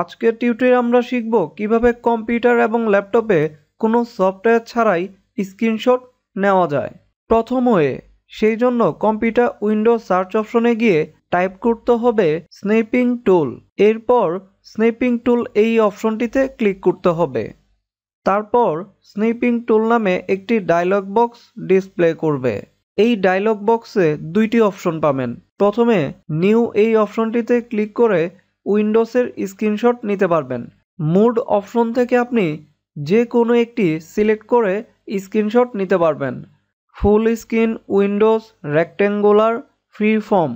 আজকের টিউটোরিয়াল আমরা শিখব কিভাবে কম্পিউটার এবং ল্যাপটপে কোনো সফটওয়্যার ছাড়াই স্ক্রিনশট নেওয়া যায় প্রথম হয়ে সেই জন্য কম্পিউটার উইন্ডো সার্চ অপশনে গিয়ে টাইপ করতে হবে স্নেপিং টুল এরপর স্নেপিং টুল এই অপশনটিতে ক্লিক করতে হবে তারপর স্নেপিং টুল নামে একটি ডায়লগ বক্স ডিসপ্লে করবে এই ডায়লগ বক্সে দুইটি অপশন পাবেন প্রথমে নিউ এই অপশনটিতে ক্লিক করে উইন্ডোজের স্ক্রিনশট নিতে পারবেন মুড অপশন থেকে আপনি যে কোনো একটি সিলেক্ট করে স্ক্রিনশট নিতে পারবেন full screen windows rectangular free form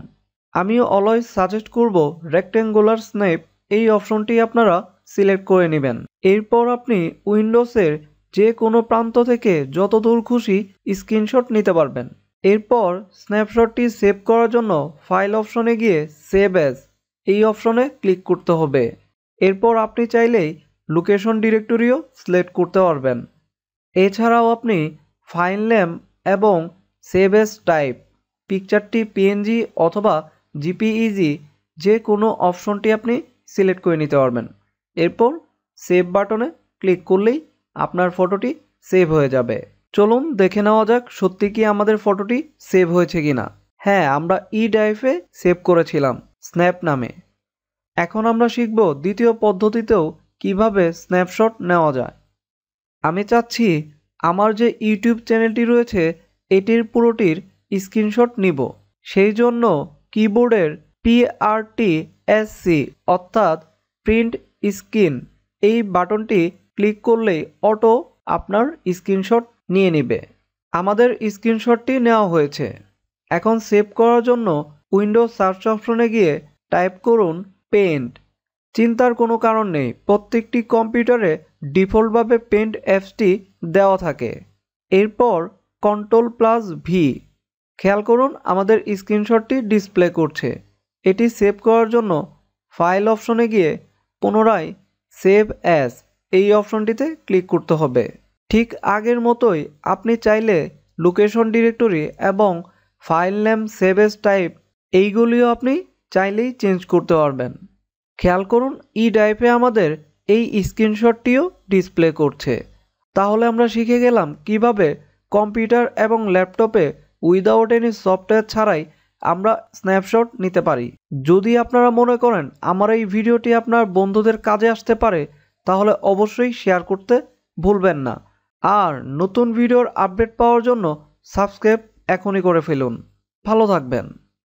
আমি অলওয়েজ সাজেস্ট করব রেক্ট্যাঙ্গুলার স্নেপ এই অপশনটি আপনারা সিলেক্ট করে নেবেন এরপর আপনি উইন্ডোজের যে কোনো প্রান্ত থেকে যত দূর খুশি স্ক্রিনশট নিতে পারবেন এরপর স্ন্যাপশটটি সেভ করার জন্য ফাইল অপশনে গিয়ে সেভ অ্যাজ এই অপশনে ক্লিক করতে হবে এরপর আপনি চাইলেই লোকেশন ডিরেক্টরিও সিলেক্ট করতে পারবেন এছাড়াও আপনি ফাইল নেম এবং সেভ এস টাইপ পিকচারটি পিএনজি অথবা জিপিইজি যে কোনো অপশনটি আপনি সিলেক্ট করে নিতে পারবেন এরপর সেভ বাটনে ক্লিক করলেই আপনার ফটোটি সেভ হয়ে যাবে চলুন দেখে নেওয়া যাক সত্যি কি আমাদের ফটোটি সেভ হয়েছে কিনা হ্যাঁ আমরা ই ড্রাইভে সেভ করেছিলাম স্ন্যাপ নামে এখন আমরা শিখব দ্বিতীয় পদ্ধতিতেও কিভাবে স্ন্যাপশট নেওয়া যায় আমি চাচ্ছি আমার যে ইউটিউব চ্যানেলটি রয়েছে এটির পুরোটির স্ক্রিনশট নিব সেই জন্য কিবোর্ডের পিআরটি এসসি অর্থাৎ প্রিন্ট স্ক্রিন এই বাটনটি ক্লিক করলেই অটো আপনার স্ক্রিনশট নিয়ে নেবে আমাদের স্ক্রিনশটটি নেওয়া হয়েছে এখন সেভ করার জন্য উইন্ডোজ সার্চ অপশনে গিয়ে টাইপ করুন পেন্ট চিন্তার কোনো কারণ নেই প্রত্যেকটি কম্পিউটারে ডিফল্টভাবে পেন্ট অ্যাপসটি দেওয়া থাকে এরপর কন্ট্রোল প্লাস ভি খেয়াল করুন আমাদের স্ক্রিনশটটি ডিসপ্লে করছে এটি সেভ করার জন্য ফাইল অপশনে গিয়ে পুনরায় সেভ অ্যাস এই অপশনটিতে ক্লিক করতে হবে ঠিক আগের মতোই আপনি চাইলে লোকেশন ডিরেক্টরি এবং file name save as type এইগুলিও আপনি চাইলেই চেঞ্জ করতে পারবেন খেয়াল করুন ই ডাইপে আমাদের এই স্ক্রিনশটটিও ডিসপ্লে করছে তাহলে আমরা শিখে গেলাম কিভাবে কম্পিউটার এবং ল্যাপটপে উইদাউট এনি সফটওয়্যার ছাড়াই আমরা স্ন্যাপশট নিতে পারি যদি আপনারা মনে করেন আমার এই ভিডিওটি আপনার বন্ধুদের কাজে আসতে পারে তাহলে অবশ্যই শেয়ার করতে ভুলবেন না আর নতুন ভিডিওর আপডেট পাওয়ার জন্য সাবস্ক্রাইব এখনই করে ফেলুন ভালো থাকবেন